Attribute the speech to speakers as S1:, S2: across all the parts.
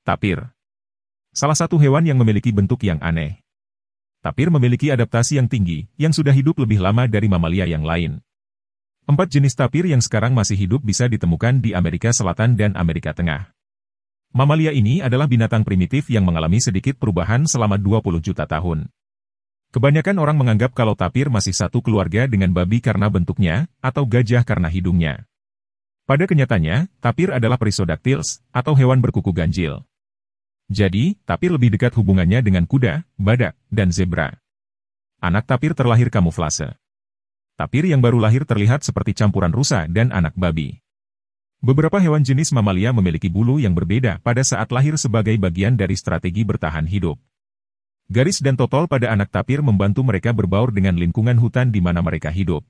S1: Tapir Salah satu hewan yang memiliki bentuk yang aneh. Tapir memiliki adaptasi yang tinggi, yang sudah hidup lebih lama dari mamalia yang lain. Empat jenis tapir yang sekarang masih hidup bisa ditemukan di Amerika Selatan dan Amerika Tengah. Mamalia ini adalah binatang primitif yang mengalami sedikit perubahan selama 20 juta tahun. Kebanyakan orang menganggap kalau tapir masih satu keluarga dengan babi karena bentuknya, atau gajah karena hidungnya. Pada kenyataannya, tapir adalah perisodactyls, atau hewan berkuku ganjil. Jadi, tapir lebih dekat hubungannya dengan kuda, badak, dan zebra. Anak tapir terlahir kamuflase. Tapir yang baru lahir terlihat seperti campuran rusa dan anak babi. Beberapa hewan jenis mamalia memiliki bulu yang berbeda pada saat lahir sebagai bagian dari strategi bertahan hidup. Garis dan totol pada anak tapir membantu mereka berbaur dengan lingkungan hutan di mana mereka hidup.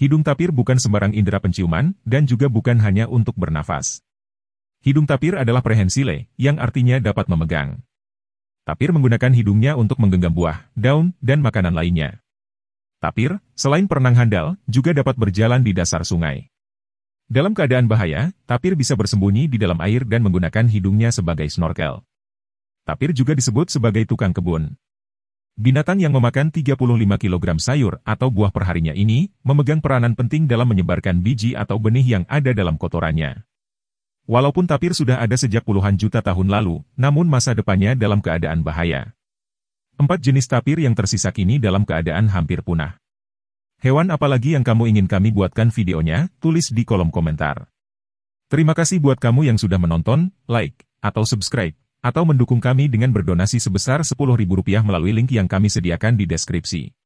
S1: Hidung tapir bukan sembarang indera penciuman, dan juga bukan hanya untuk bernafas. Hidung tapir adalah prehensile, yang artinya dapat memegang. Tapir menggunakan hidungnya untuk menggenggam buah, daun, dan makanan lainnya. Tapir, selain perenang handal, juga dapat berjalan di dasar sungai. Dalam keadaan bahaya, tapir bisa bersembunyi di dalam air dan menggunakan hidungnya sebagai snorkel. Tapir juga disebut sebagai tukang kebun. Binatang yang memakan 35 kg sayur atau buah perharinya ini, memegang peranan penting dalam menyebarkan biji atau benih yang ada dalam kotorannya. Walaupun tapir sudah ada sejak puluhan juta tahun lalu, namun masa depannya dalam keadaan bahaya. Empat jenis tapir yang tersisa kini dalam keadaan hampir punah. Hewan apalagi yang kamu ingin kami buatkan videonya, tulis di kolom komentar. Terima kasih buat kamu yang sudah menonton, like, atau subscribe, atau mendukung kami dengan berdonasi sebesar Rp10.000 melalui link yang kami sediakan di deskripsi.